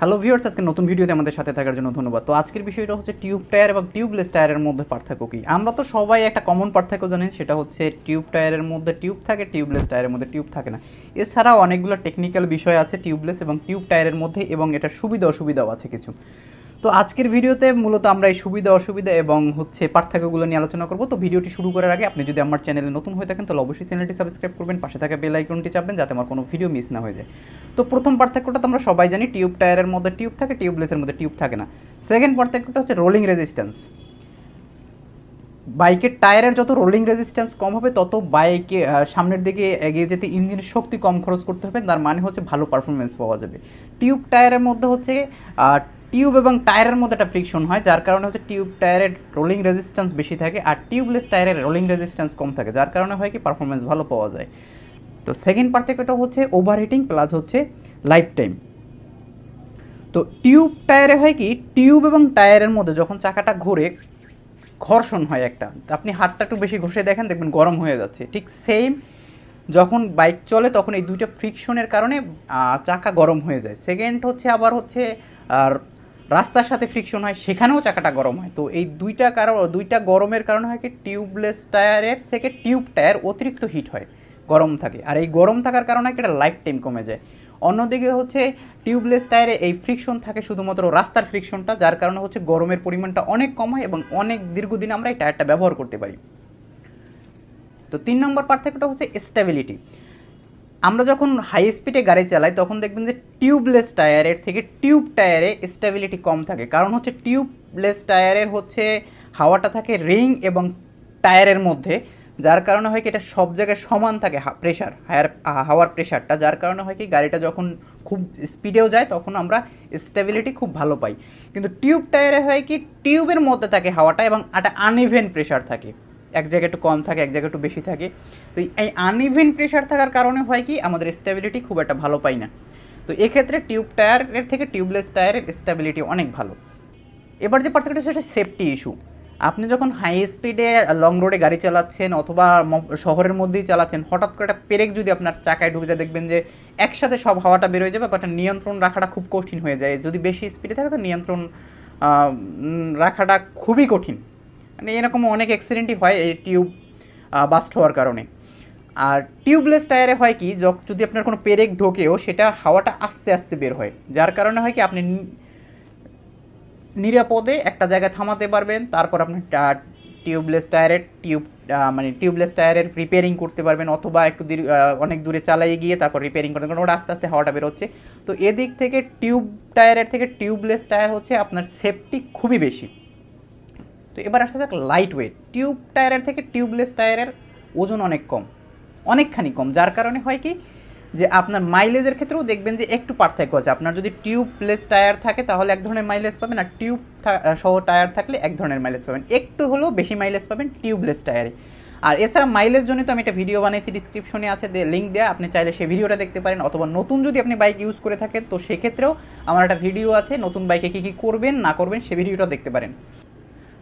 hello viewers আজকে নতুন ভিডিওতে আমাদের সাথে থাকার জন্য ধন্যবাদ তো আজকের বিষয়টা হচ্ছে টিউব টায়ার এবং টিউবলেস টায়ারের মধ্যে পার্থক্য কী আমরা তো সবাই একটা কমন পার্থক্য জানি সেটা হচ্ছে টিউব টায়ারের মধ্যে টিউব থাকে টিউবলেস টায়ারের মধ্যে টিউব থাকে না এছাড়াও অনেকগুলো টেকনিক্যাল বিষয় আছে টিউবলেস এবং টিউব টায়ারের মধ্যে এবং এটার সুবিধা অসুবিধাও আছে কিছু তো আজকের ভিডিওতে মূলত আমরা এই সুবিধা অসুবিধা এবং হচ্ছে পার্থক্যগুলো নিয়ে আলোচনা করবো তো ভিডিওটি শুরু করার আগে আপনি যদি আমার চ্যানেলে নতুন হয়ে থাকেন তাহলে অবশ্যই চ্যানেলটি সাবস্ক্রাইব করবেন পাশে থাকা বেল আইকনটি চাপবেন যাতে আমার কোনো ভিডিও মিস না হয়ে যায় তো প্রথম পার্থক্যটা তো আমরা সবাই জানি টিউব টায়ারের মধ্যে টিউব থাকে টিউবলেসের মধ্যে টিউব থাকে না সেকেন্ড পার্থক্যটা হচ্ছে রোলিং রেজিস্ট্যান্স বাইকের টায়ারের যত রোলিং রেজিস্ট্যান্স কম হবে তত বাইকে সামনের দিকে এগিয়ে যেতে ইঞ্জিনের শক্তি কম খরচ করতে হবে তার মানে হচ্ছে ভালো পারফরমেন্স পাওয়া যাবে টিউব টায়ারের মধ্যে হচ্ছে টিউব এবং টায়ারের মধ্যে একটা ফ্রিকশন হয় যার কারণে হচ্ছে টিউব টায়ারের রোলিং রেজিস্ট্যান্স বেশি থাকে আর টিউবলেস টায়ারের রোলিং রেজিস্ট্যান্স কম থাকে যার কারণে হয় কি পারফরমেন্স ভালো পাওয়া যায় তো সেকেন্ড পার্থক্যটা হচ্ছে ওভারহিটিং প্লাস হচ্ছে লাইফ টাইম তো টিউব টায়ারে হয় কি টিউব এবং টায়ারের মধ্যে যখন চাকাটা ঘোরে ঘর্ষণ হয় একটা আপনি হাতটা একটু বেশি ঘষে দেখেন দেখবেন গরম হয়ে যাচ্ছে ঠিক সেম যখন বাইক চলে তখন এই দুইটা ফ্রিকশনের কারণে চাকা গরম হয়ে যায় সেকেন্ড হচ্ছে আবার হচ্ছে আর রাস্তার সাথে ফ্রিকশন হয় সেখানেও চাকাটা গরম হয় তো এই দুইটা কারণ দুইটা গরমের কারণ হয় কি টিউবলেস টায়ারের থেকে টিউব টায়ার অতিরিক্ত হিট হয় গরম থাকে আর এই গরম থাকার কারণে এটা লাইফ টাইম কমে যায় অন্যদিকে হচ্ছে টিউবলেস টায়ারে এই ফ্রিকশন থাকে শুধুমাত্র রাস্তার ফ্রিকশনটা যার কারণে হচ্ছে গরমের পরিমাণটা অনেক কম হয় এবং অনেক দীর্ঘদিন আমরা এই টায়ারটা ব্যবহার করতে পারি তো তিন নম্বর পার্থক্যটা হচ্ছে স্টেবিলিটি আমরা যখন হাই স্পিডে গাড়ি চালাই তখন দেখবেন যে টিউবলেস টায়ারের থেকে টিউব টায়ারে স্টেবিলিটি কম থাকে কারণ হচ্ছে টিউবলেস টায়ারের হচ্ছে হাওয়াটা থাকে রিং এবং টায়ারের মধ্যে যার কারণে হয় কি এটা সব জায়গায় সমান থাকে প্রেশার হায়ার হাওয়ার প্রেশারটা যার কারণে হয় কি গাড়িটা যখন খুব স্পিডেও যায় তখন আমরা স্টেবিলিটি খুব ভালো পাই কিন্তু টিউব টায়ারে হয় কি টিউবের মধ্যে থাকে হাওয়াটা এবং একটা আনইভেন প্রেশার থাকে এক জায়গায় একটু কম থাকে এক জায়গায় একটু বেশি থাকে তো এই আনইভেন প্রেশার থাকার কারণে হয় কি আমাদের স্টেবিলিটি খুব একটা ভালো পাই না তো এক্ষেত্রে টিউব টায়ারের থেকে টিউবলেস টায়ারের স্টেবিলিটি অনেক ভালো এবার যে পার্থক্যটা সেটা সেফটি ইস্যু আপনি যখন হাই স্পিডে লং রোডে গাড়ি চালাচ্ছেন অথবা শহরের মধ্যেই চালাচ্ছেন হঠাৎ করে একটা পেরেক যদি আপনার চাকায় ঢুকে যায় দেখবেন যে একসাথে সব হাওয়াটা বেরোয় যাবে বাট নিয়ন্ত্রণ রাখাটা খুব কঠিন হয়ে যায় যদি বেশি স্পিডে থাকে তো নিয়ন্ত্রণ রাখাটা খুবই কঠিন মানে এরকম অনেক অ্যাক্সিডেন্টই হয় এই টিউব বাস্ট হওয়ার কারণে আর টিউবলেস টায়ারে হয় কি যদি আপনার কোনো পেরেক ঢোকেও সেটা হাওয়াটা আস্তে আস্তে বের হয় যার কারণে হয় কি আপনি নিরাপদে একটা জায়গায় থামাতে পারবেন তারপর আপনি টিউবলেস টায়ারের টিউব মানে টিউবলেস টায়ারের রিপেয়ারিং করতে পারবেন অথবা একটু অনেক দূরে চালাই গিয়ে তারপর রিপেয়ারিং করতে পারবেন ওটা আস্তে আস্তে হাওয়াটা বেরোচ্ছে তো এদিক থেকে টিউব টায়ারের থেকে টিউবলেস টায়ার হচ্ছে আপনার সেফটি খুবই বেশি তো এবার আসতে যাক লাইট ওয়েট টিউব টায়ারের থেকে টিউবলেস টায়ারের ওজন অনেক কম অনেকখানি কম যার কারণে হয় কি যে আপনার মাইলেজের ক্ষেত্রেও দেখবেন যে একটু পার্থক্য আছে আপনার যদি টিউবলেস টায়ার থাকে তাহলে এক ধরনের মাইলেজ পাবেন আর টিউব সহ টায়ার থাকলে এক ধরনের মাইলেজ পাবেন একটু হলেও বেশি মাইলেজ পাবেন টিউবলেস টায়ারে আর এছাড়া মাইলেজ জন্য তো আমি একটা ভিডিও বানিয়েছি ডিসক্রিপশনে আছে লিঙ্ক দেওয়া আপনি চাইলে সেই ভিডিওটা দেখতে পারেন অথবা নতুন যদি আপনি বাইক ইউজ করে থাকেন তো সেক্ষেত্রেও আমার একটা ভিডিও আছে নতুন বাইকে কী কী করবেন না করবেন সে ভিডিওটা দেখতে পারেন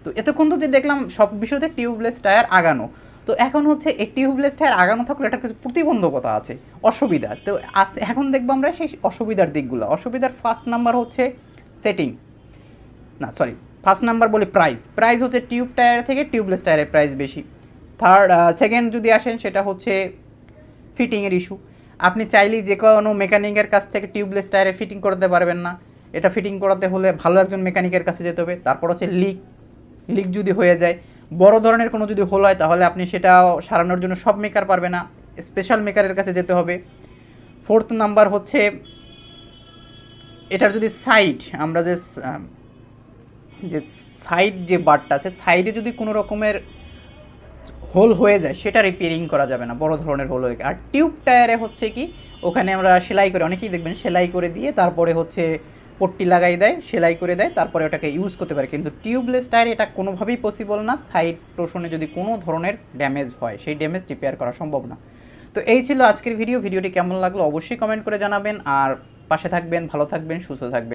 তো এতক্ষণ তো যে দেখলাম সব বিষয়তে টিউবলেস টায়ার আগানো তো এখন হচ্ছে এই টিউবলেস টায়ার আগানো থাকলে একটা কিছু প্রতিবন্ধকতা আছে অসুবিধা তো এখন দেখবো আমরা সেই অসুবিধার দিকগুলো অসুবিধার ফার্স্ট নাম্বার হচ্ছে সেটিং না সরি ফার্স্ট নাম্বার বলি প্রাইস প্রাইস হচ্ছে টিউব টায়ার থেকে টিউবলেস টায়ারের প্রাইস বেশি থার্ড সেকেন্ড যদি আসেন সেটা হচ্ছে ফিটিংয়ের ইস্যু আপনি চাইলেই যে কোনো মেকানিকের কাছ থেকে টিউবলেস টায়ারে ফিটিং করতে পারবেন না এটা ফিটিং করাতে হলে ভালো একজন মেকানিকের কাছে যেতে হবে তারপর হচ্ছে লিক লিক যদি হয়ে যায় বড় ধরনের কোনো যদি হোল হয় তাহলে আপনি সেটা সারানোর জন্য সব মেকার পারবে না স্পেশাল মেকারের কাছে যেতে হবে ফোর্থ নাম্বার হচ্ছে এটার যদি সাইড আমরা যে যে সাইড যে বারটা আছে সাইডে যদি কোনো রকমের হোল হয়ে যায় সেটা রিপেয়ারিং করা যাবে না বড় ধরনের হোল হয়ে আর টিউব টায়ারে হচ্ছে কি ওখানে আমরা সেলাই করে অনেকেই দেখবেন সেলাই করে দিয়ে তারপরে হচ্ছে পট্টি লাগাই দেয় সেলাই করে দেয় তারপরে ওটাকে ইউজ করতে পারে কিন্তু টিউবলেস টায়ার এটা কোনোভাবেই পসিবল না সাইড টোশনে যদি কোনো ধরনের ড্যামেজ হয় সেই ড্যামেজ রিপেয়ার করা সম্ভব না তো এই ছিল আজকের ভিডিও ভিডিওটি কেমন লাগলো অবশ্যই কমেন্ট করে জানাবেন আর পাশে থাকবেন ভালো থাকবেন সুস্থ থাকবেন